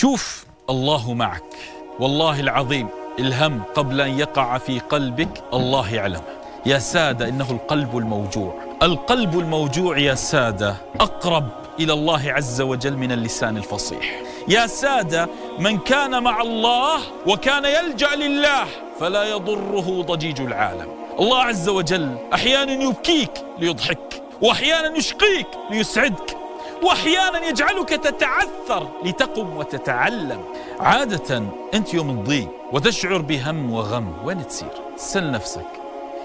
شوف الله معك والله العظيم الهم قبل أن يقع في قلبك الله يعلمه يا سادة إنه القلب الموجوع القلب الموجوع يا سادة أقرب إلى الله عز وجل من اللسان الفصيح يا سادة من كان مع الله وكان يلجأ لله فلا يضره ضجيج العالم الله عز وجل أحيانا يبكيك ليضحك وأحيانا يشقيك ليسعدك واحيانا يجعلك تتعثر لتقم وتتعلم عاده انت يوم تضيق وتشعر بهم وغم وين تصير سل نفسك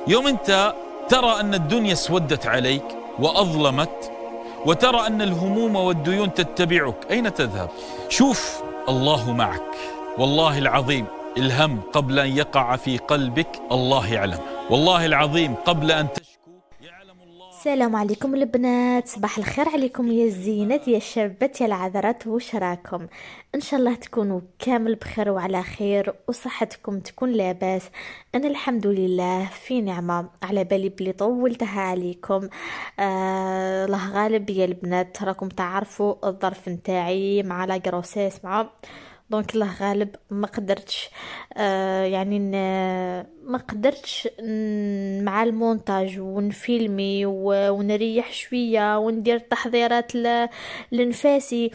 يوم انت ترى ان الدنيا اسودت عليك واظلمت وترى ان الهموم والديون تتبعك اين تذهب شوف الله معك والله العظيم الهم قبل ان يقع في قلبك الله يعلم والله العظيم قبل ان تشعر السلام عليكم البنات صباح الخير عليكم يا الزينات يا الشابات يا العذرات واش راكم ان شاء الله تكونوا كامل بخير وعلى خير وصحتكم تكون لاباس انا الحمد لله في نعمه على بالي بلي طولتها عليكم آه الله غالب يا البنات راكم تعرفوا الظرف نتاعي مع لا مع دونك الله غالب ما قدرتش آه يعني ما قدرتش مع المونتاج ونفيلمي ونريح شويه وندير تحضيرات لنفاسي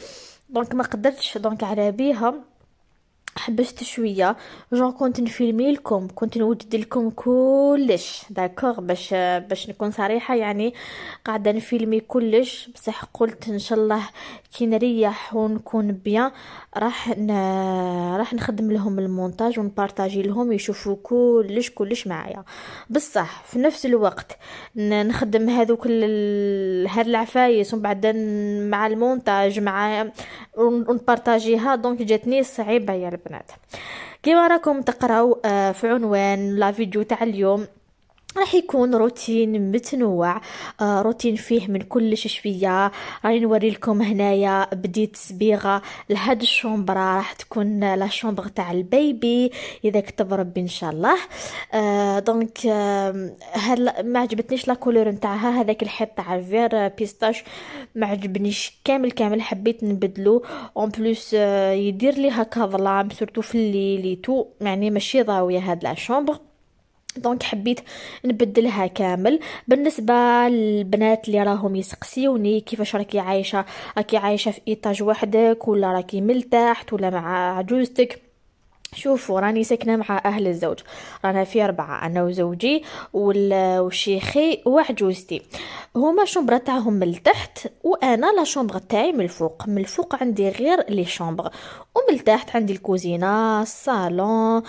دونك ما قدرتش دونك على بيها حبست شويه جون كنت نفيلمي لكم كنت نوجد لكم كلش داكوغ باش باش نكون صريحه يعني قاعده نفيلمي كلش بصح قلت ان شاء الله كي نريح ونكون بيان راح ن... راح نخدم لهم المونتاج ونبارطاجي لهم يشوفوا كلش كلش معايا بصح في نفس الوقت نخدم هذوك ال... هاد العفايس ومن بعد مع المونتاج مع ونبارطاجيها دونك جاتني صعيبه يا البنات كيما راكم تقراو آه، في عنوان لا فيديو تاع اليوم راح يكون روتين متنوع آه روتين فيه من كل شويه راني نوري لكم هنايا بديت صبيغه لهاد الشومبرا راح تكون لا شومبر تاع البيبي اذا كتب ربي ان شاء الله آه دونك آه هل ما عجبتنيش لا كولور نتاعها هذاك الحيط تاع فير آه، بيستاش ما عجبنيش كامل كامل حبيت نبدلو اون بلوس آه يدير لي هكا ظلام سورتو في الليل تو يعني ماشي ضاويه هاد لا شومبر دونك حبيت نبدلها كامل بالنسبه للبنات اللي راهم يسقسيوني كيفاش راكي عايشه راكي عايشه في ايطاج وحدك ولا راكي ملتحت ولا مع عجوزتك شوفوا راني ساكنه مع اهل الزوج رانا في اربعه انا وزوجي وشيخي وعجوزتي هما شومبرا تاعهم من التحت وانا لا شومبر تاعي من الفوق من الفوق عندي غير لي شومبر ومن التحت عندي الكوزينه الصالون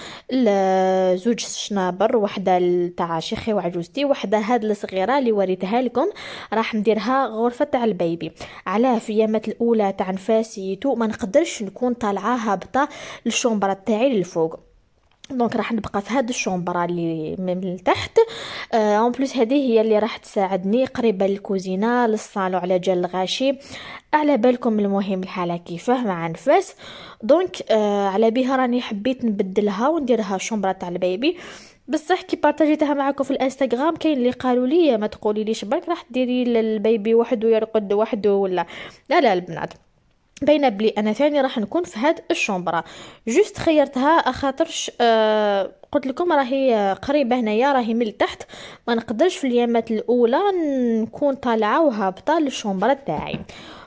زوج شنابر وحده تاع شيخي وعجوزتي وحده هاد الصغيره اللي وريتها لكم راح نديرها غرفه تاع البيبي علاه في الايامات الاولى تاع نفاسيتو ما نقدرش نكون طالعه هابطه للشومبر تاعي غير الفوق دونك راح نبقى في هاد الشومبرا اللي من التحت اون آه بليس هذه هي اللي راح تساعدني قريبه للكوزينه للصالو على جال الغاشي على بالكم المهم الحاله كيفاه مع نفس دونك آه على بها راني حبيت نبدلها ونديرها شومبرا تاع البيبي بصح كي بارطاجيتها معكم في الانستغرام كاين اللي قالوا لي ما تقولي ليش برك راح ديري للبيبي وحده يرقد وحده ولا لا لا البنات باينه بلي انا ثاني راح نكون في هاد الشومبرا جوست خيرتها آه، خاطرش آه قلت لكم راهي آه، قريبه هنايا راهي من التحت ما نقدرش في اليامات الاولى نكون طالعه وهابطه للشومبرا تاعي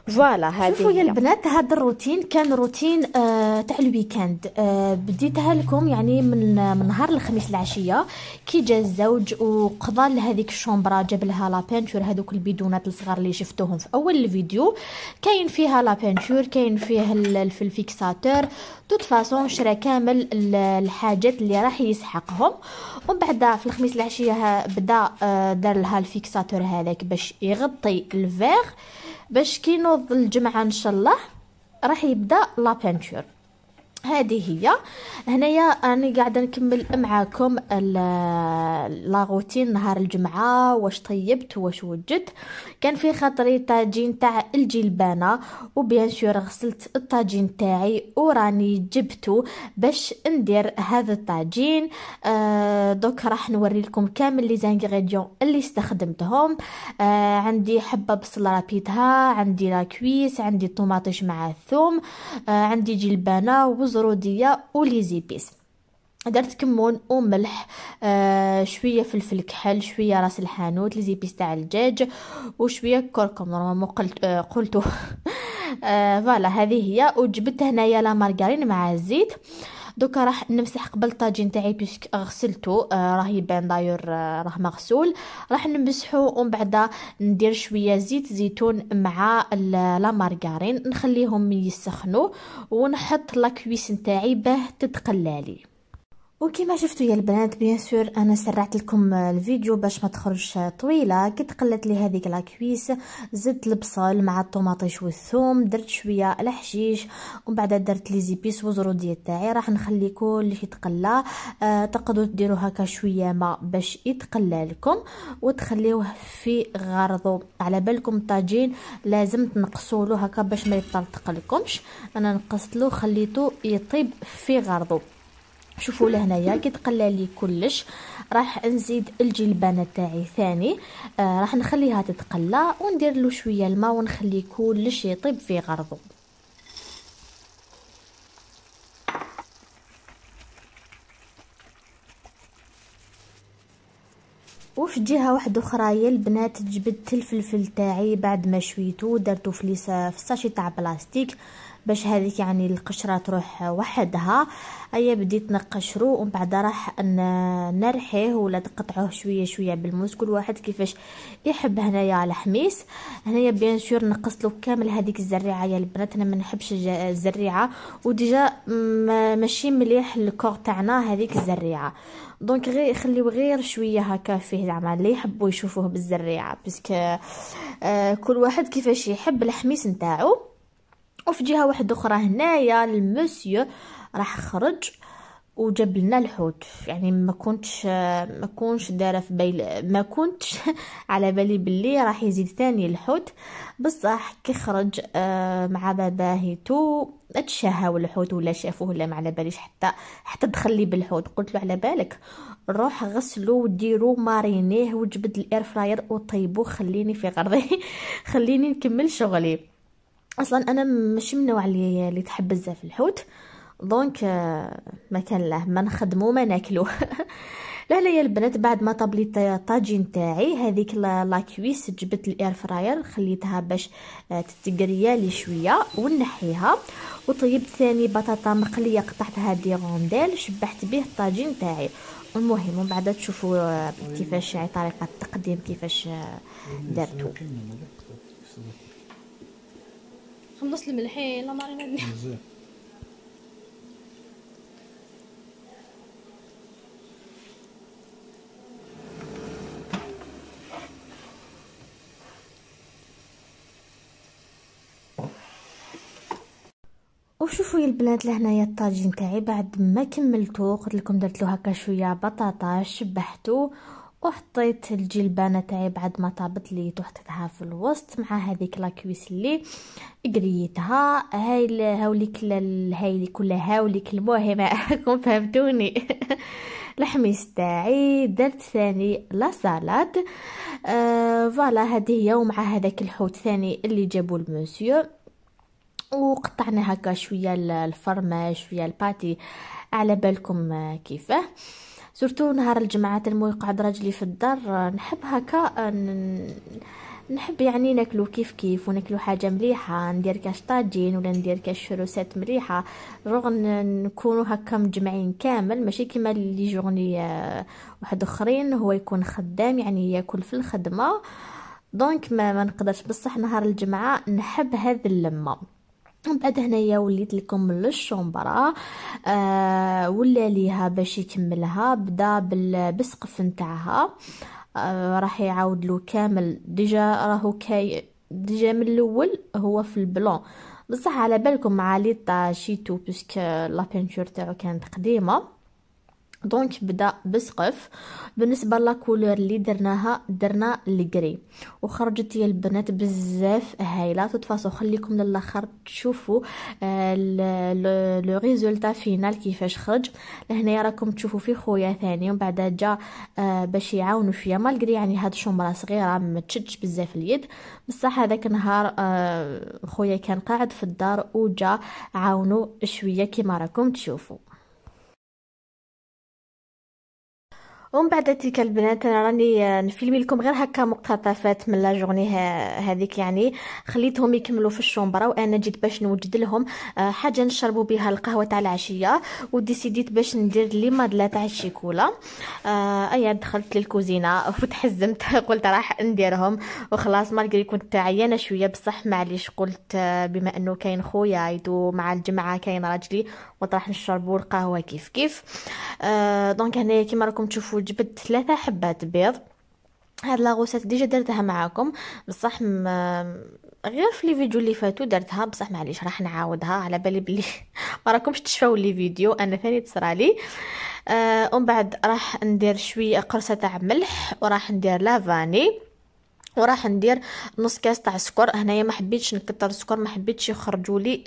فوالا هذه شوفوا يا البنات هذا الروتين كان روتين آه تاع الويكاند آه بديتها لكم يعني من من نهار الخميس العشيه كي جا الزوج وقضى لهذيك الشومبرا جاب لها لا بينتور هذوك البيدونات الصغار اللي شفتوهم في اول الفيديو كاين فيها لا بينتور كاين فيه الفيكساتور توت فاسون شرا كامل الحاجات اللي راح يسحقهم ومن بعد في الخميس العشيه بدا آه، دار لها الفيكساتور هذاك باش يغطي الفيغ باش كي نوض الجمعه ان شاء الله راح يبدا لا بانتور هذه هي هنايا انا قاعده نكمل معاكم لا روتين نهار الجمعه واش طيبت واش وجدت كان في خاطري طاجين تاع الجلبانه وبيان سور غسلت الطاجين تاعي وراني جبته باش ندير هذا الطاجين آه دوك راح نوري لكم كامل لي زانغريديون اللي استخدمتهم آه عندي حبه بصل رابيتها عندي لاكويس عندي طوماطيش مع الثوم آه عندي جلبانه وز الزروديه وليزيبيس درت كمون وملح آه شويه فلفل كحل شويه راس الحانوت ليزيبيس تاع الدجاج وشويه كركم نورمالمون قلت آه قلتو آه فوالا هذه هي وجبت هنايا لا مارغرين مع الزيت آه دوكا راح نمسح قبل الطاجين تاعي بيسك غسلته آه راه يبان داير آه راه مغسول راح نمسحو ومن بعد ندير شويه زيت زيتون مع لا مارغارين نخليهم يسخنوا ونحط لا كويس نتاعي باه تتقلالي وكما شفتوا يا البنات بيان سور انا سرعت لكم الفيديو باش ما تخرجش طويله كي تقلت لي هذيك لاكويس زدت البصل مع الطوماطيش والثوم درت شويه الحشيش ومن بعد درت لي زيبيس وزروديه تاعي راح نخلي كل شيء يتقلى آه تقدروا ديروا هكا شويه ما باش يتقلى لكم وتخليوه في غرضو على بالكم الطاجين لازم تنقصوا له هكا باش ما يطلطق لكمش انا نقصت له خليته يطيب في غرضو شوفوا لهنايا كي تقلى لي كلش راح نزيد الجلبانه تاعي ثاني آه راح نخليها تتقلى وندير له شويه الماء ونخلي كلش يطيب في غرضه وفي جهه واحده اخرى يا البنات جبدت الفلفل تاعي بعد ما شويته درته في ليس في ساشي تاع بلاستيك باش هذيك يعني القشره تروح وحدها ايا بديت نقشرو ومن بعد راح نرحيه ولا نقطعوه شويه شويه بالموس كل واحد كيفاش يحب هنايا الحميس هنايا بيان سور نقصلو كامل هذيك الزريعه يا البنات انا ما نحبش الزريعه وديجا ماشي مليح الكور تاعنا هذيك الزريعه دونك غير خليو غير شويه هكا فيه زعما اللي يحبوا يشوفوه بالزريعه باسكو آه كل واحد كيفاش يحب الحميس نتاعو وفي جهه واحده اخرى هنايا المسيو راح خرج وجاب لنا الحوت يعني ما كنتش ما كنتش داره في بالي ما كنتش على بالي بلي راح يزيد ثاني الحوت بصح كي خرج آه، مع تو تشهاو الحوت ولا شافوه ولا ما على باليش حتى حتى دخل لي بالحوت قلت له على بالك روح غسلو وديرو مارينيه وجبد الاير فراير وطيبو خليني في غرضي خليني نكمل شغلي اصلا انا مش من النوع اللي اللي تحب بزاف الحوت دونك آه، ما كان له ما نخدمو ما ناكلو لا لا يا البنات بعد ما طاب لي الطاجين تاعي هذيك لا كويس جبت الاير فراير خليتها باش آه، تتقريا لي شويه ونحيها وطيبت ثاني بطاطا مقليه قطعتها دي غونديل شبحت به الطاجين تاعي المهم ومن بعد تشوفوا آه، كيفاش طريقه التقديم كيفاش دارتو خلص الملحين لا مارينا مزيان وشوفوا يا البنات لهنايا الطاجين تاعي بعد ما كملتو قلت لكم درت له هكا شويه بطاطا شبحتو وحطيت الجلبانه تاعي بعد ما طابت لي وحطيتها في الوسط مع هذيك لاكويس اللي قريتها هاي هاوليك هاي كلها هاوليك المهم راكم فهمتوني الحميس تاعي درت ثاني لا سالاد آه فوالا هذه هي ومع هذاك الحوت ثاني اللي جابو المونسيو وقطعنا هكا شويه الفرماج شويه الباتي على بالكم كيفاه سورتو نهار الجمعات المو يقعد راجلي في الدار نحب هكا نحب يعني ناكلو كيف كيف وناكلو حاجه مليحه ندير كاش طاجين ولا ندير كاش شروسات مليحه رغم نكونو هكا مجمعين كامل ماشي كيما لي جورني آه، واحد اخرين هو يكون خدام يعني ياكل في الخدمه دونك ما, ما نقدرش بصح نهار الجمعه نحب هذه اللمه من بعد هنايا وليت لكم للشومبرا آه ولا ليها باش يكملها بدا بالسقف نتاعها آه راح يعاود له كامل ديجا راهو كاي ديجا من الاول هو في البلون بصح على بالكم مع لي طاشيتو باسكو لا بينتور تاعو كانت قديمه دونك بدا بسقف بالنسبه لا كولور اللي درناها درنا الجري وخرجت يا البنات بزاف هايله تتفاصو خليكم للاخر تشوفوا لو ريزولتا فينال كيفاش خرج لهنا راكم تشوفوا في خويا ثاني ومن بعد جا آه، باش يعاونوا فيا مالغري يعني هاد الشومره صغيره ما تشدش بزاف اليد بصح هذاك النهار آه، خويا كان قاعد في الدار وجا عاونوا شويه كيما راكم تشوفوا ومن بعد تلك البنات انا راني نفيلمي لكم غير هكا مقتطفات من لا جورني هذيك يعني خليتهم يكملوا في الشومبرا وانا جيت باش نوجد لهم آه، حاجه نشربوا بها القهوه تاع العشيه وديسيديت باش ندير لي مادلا تاع الشيكولا آه، ايا دخلت للكوزينه وتحزمت قلت راح نديرهم وخلاص مالكري كنت عيانه شويه بصح معليش قلت آه، بما انه كاين خويا يدو مع الجمعه كاين راجلي وطرح نشربوا القهوه كيف كيف آه دونك هنايا كيما راكم تشوفوا جبت ثلاثه حبات بيض هاد لاغوسات ديجا درتها معاكم بصح م... غير في لي فيديو اللي فاتو درتها بصح معليش راح نعاودها على بالي بلي ما راكمش تشفاو لي فيديو انا ثاني تصرالي آه ومن بعد راح ندير شويه قرصه تاع ملح وراح ندير لافاني وراح ندير نص كاس تاع سكر هنايا ما حبيتش نكثر السكر ما حبيتش يخرجوا لي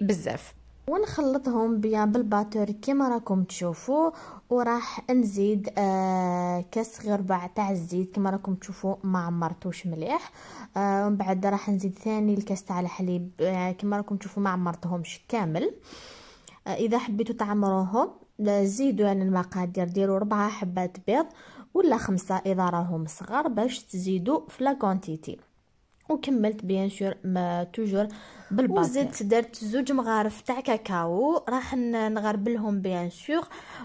بزاف ونخلطهم بيان بالباتور كما راكم تشوفوا وراح نزيد آه كاس غربع تاع الزيت كما راكم تشوفوا ما عمرتوش مليح آه ومن بعد راح نزيد ثاني الكاس تاع الحليب آه كما راكم تشوفوا ما عمرتهمش كامل آه اذا حبيتوا تعمروهم زيدوا يعني المقادير ديروا ربع حبات بيض ولا خمسة اذا راهم صغار باش تزيدوا في لا كونتيتي وكملت بيان سور ما توجور بالباطن وزدت درت زوج مغارف تاع كاكاو راح نغربلهم بيان سور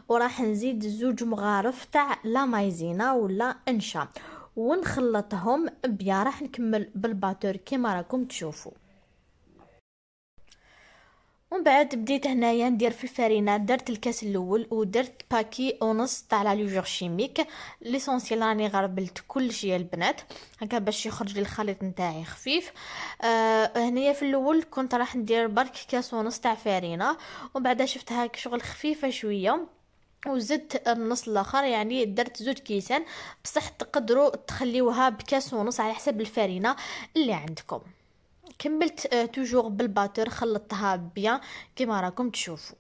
وراح نزيد زوج مغارف تاع لا مايزينا ولا انشا ونخلطهم بيا راح نكمل بالباتور كيما راكم تشوفوا ومن بعد بديت هنايا ندير في الفرينه درت الكاس الاول ودرت باكي ونص تاع لا لوجور شيميك ليسونسيال راني غربلت كل شيء يا البنات هكا باش يخرج لي الخليط نتاعي خفيف آه هنايا في الاول كنت راح ندير برك كاس ونص تاع فرينه ومن بعد شفت هاك شغل خفيفه شويه وزدت النص الاخر يعني درت زوج كيسان بصح تقدروا تخليوها بكاس ونص على حسب الفرينه اللي عندكم كملت توجور آه، بالباتور خلطتها بيان كيما راكم تشوفوا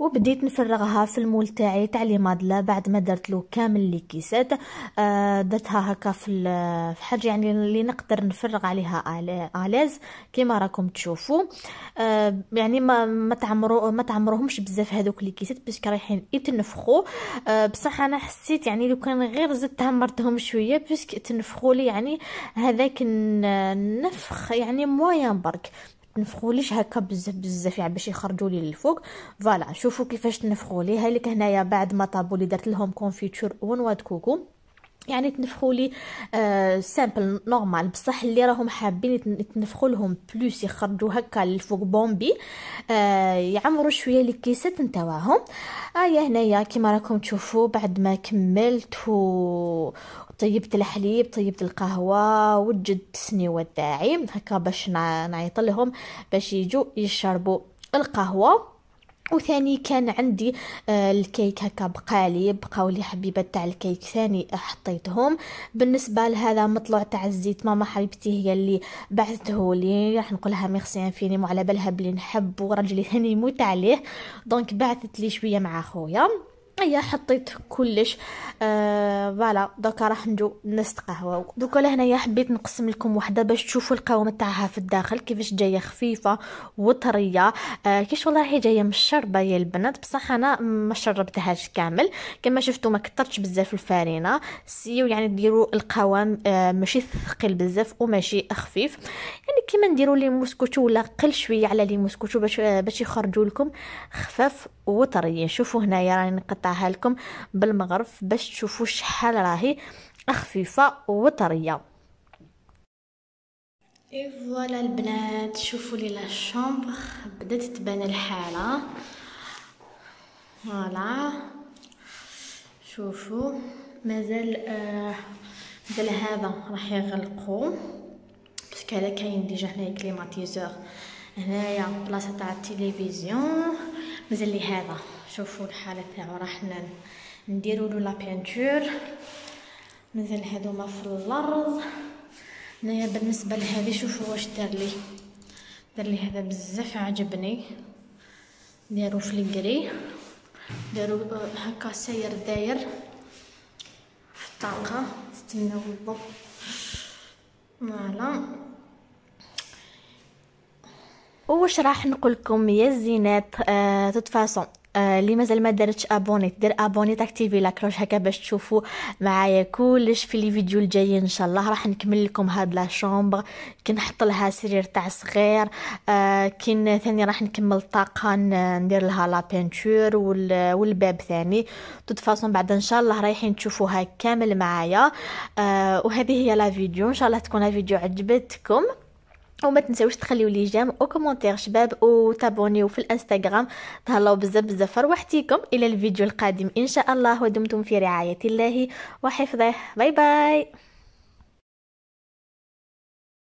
وبديت نفرغها في المول تاعي تاع لي مادلا بعد ما درت له كامل لي كيسات آه، درتها هكا في, في حاجه يعني اللي نقدر نفرغ عليها الاز كيما راكم تشوفوا آه، يعني ما ما تعمرو ما تعمروهمش بزاف هذوك لي كيسات باسكو رايحين يتنفخوا آه، بصح انا حسيت يعني لو كان غير زدتها عمرتهم شويه باسكو تنفخوا لي يعني هذاك النفخ يعني موين برك نفخوا ليش هكا بزاف بزاف يعني باش يخرجوا لي للفوق فوالا شوفوا كيفاش لي ها لك هنايا بعد ما طابوا لي درت لهم كونفيتور ونوا كوكو يعني تنفخوا لي آه سامبل نورمال بصح اللي راهم حابين يتنفخوا لهم بلوس يخرجوا هكا للفوق بومبي آه يعمروا شويه الكيسات نتاعهم آه هنايا كيما راكم تشوفوا بعد ما كملت و طيبت الحليب طيبت القهوة وجدت تسنيوة تاعي هكا باش نعيط لهم باش يجوا يشربوا القهوة وثاني كان عندي آه، الكيك هكا بقالي بقاو لي حبيبات تاع الكيك ثاني حطيتهم بالنسبه لهذا مطلع تاع الزيت ماما حبيبتي هي اللي بعثته لي راح نقولها ميرسي انفيني على بالها بلي نحب وراجلي ثاني يموت عليه دونك بعثت لي شويه مع خويا يا حطيت كلش آه فوالا دوكا راح نجو نستقهواو دوكا لهنايا حبيت نقسم لكم وحده باش تشوفوا القوام تاعها في الداخل كيفاش جايه خفيفه وطريه آه كيش والله هي جايه مشربه يا البنات بصح انا ما شربتهاش كامل كما شفتوا ما كثرتش بزاف الفارينه سيو يعني ديروا القوام آه ماشي ثقيل بزاف وماشي خفيف يعني كيما نديروا لي موسكوتو ولا قل شويه على لي موسكوتو باش آه، باش يخرجوا لكم خفاف وطريين شوفوا هنايا راني نقطع نقطعها لكم بالمغرف باش تشوفوا شحال راهي خفيفه وطريه اي فوالا البنات شوفوا لي لا شومبر بدات تبان الحاله فوالا شوفوا مازال آه مازال هذا راح يغلقوا باسكو هذا كاين ديجا هنايا كليماتيزور هنايا بلاصه تاع التلفزيون مازال لي هذا شوفوا الحاله تاعو راح نديرو له لابينتور بينتور مازال هادوما في الارض هنايا بالنسبه لهذه شوفوا واش دارلي دارلي هذا بزاف عجبني دارو في الكري دارو آه، هكا ساير داير في الطاقه نستناو الضو فوالا واش راح نقول لكم يا زينات آه توت فاسون اللي آه، مازال ما دارتش ابوني دير ابوني تاكتيفي لا كروش هكا باش تشوفوا معايا كلش في لي فيديو الجايين ان شاء الله راح نكمل لكم هاد لا شومبر كي نحط لها سرير تاع صغير آه كي ثاني راح نكمل الطاقه ندير لها لا بينتور والباب ثاني توت فاصون بعد ان شاء الله رايحين تشوفوها كامل معايا آه وهذه هي لا فيديو ان شاء الله تكون الفيديو عجبتكم وما تنساوش تخليو لي جيم او كومونتير شباب وتابونيو في الانستغرام تهلاو بزاف بزاف روحتيكم الى الفيديو القادم ان شاء الله ودمتم في رعايه الله وحفظه باي باي